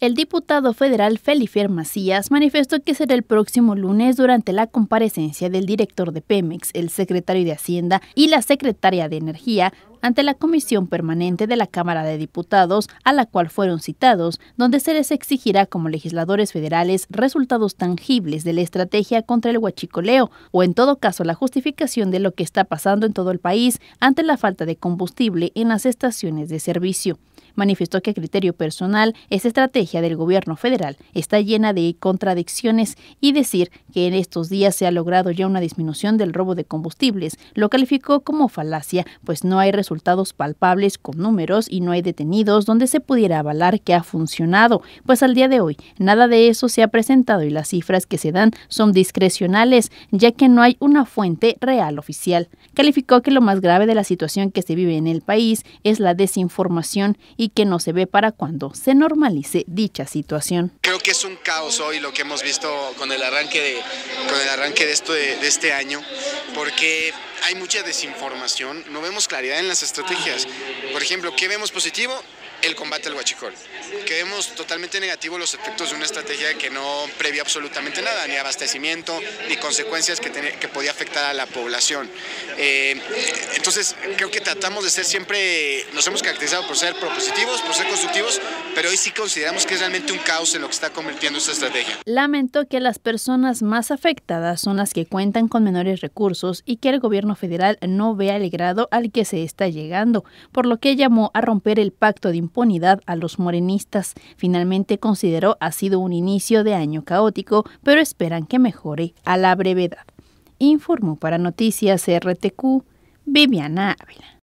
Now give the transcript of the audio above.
El diputado federal Felifer Macías manifestó que será el próximo lunes durante la comparecencia del director de Pemex, el secretario de Hacienda y la secretaria de Energía ante la comisión permanente de la Cámara de Diputados, a la cual fueron citados, donde se les exigirá como legisladores federales resultados tangibles de la estrategia contra el huachicoleo, o en todo caso la justificación de lo que está pasando en todo el país ante la falta de combustible en las estaciones de servicio manifestó que a criterio personal esta estrategia del gobierno federal está llena de contradicciones y decir que en estos días se ha logrado ya una disminución del robo de combustibles lo calificó como falacia, pues no hay resultados palpables con números y no hay detenidos donde se pudiera avalar que ha funcionado, pues al día de hoy nada de eso se ha presentado y las cifras que se dan son discrecionales, ya que no hay una fuente real oficial. Calificó que lo más grave de la situación que se vive en el país es la desinformación y que no se ve para cuando se normalice dicha situación. Creo que es un caos hoy lo que hemos visto con el arranque de, con el arranque de, esto de, este año, porque hay mucha desinformación, no vemos claridad en las estrategias. Por ejemplo, ¿qué vemos positivo? el combate al huachicol. Que vemos totalmente negativo los efectos de una estrategia que no previa absolutamente nada, ni abastecimiento, ni consecuencias que, que podía afectar a la población. Eh, entonces, creo que tratamos de ser siempre, nos hemos caracterizado por ser propositivos, por ser constructivos, pero hoy sí consideramos que es realmente un caos en lo que está convirtiendo esta estrategia. Lamento que las personas más afectadas son las que cuentan con menores recursos y que el gobierno federal no vea el grado al que se está llegando, por lo que llamó a romper el pacto de impunidad a los morenistas. Finalmente consideró ha sido un inicio de año caótico, pero esperan que mejore a la brevedad informó para Noticias RTQ Viviana Ávila.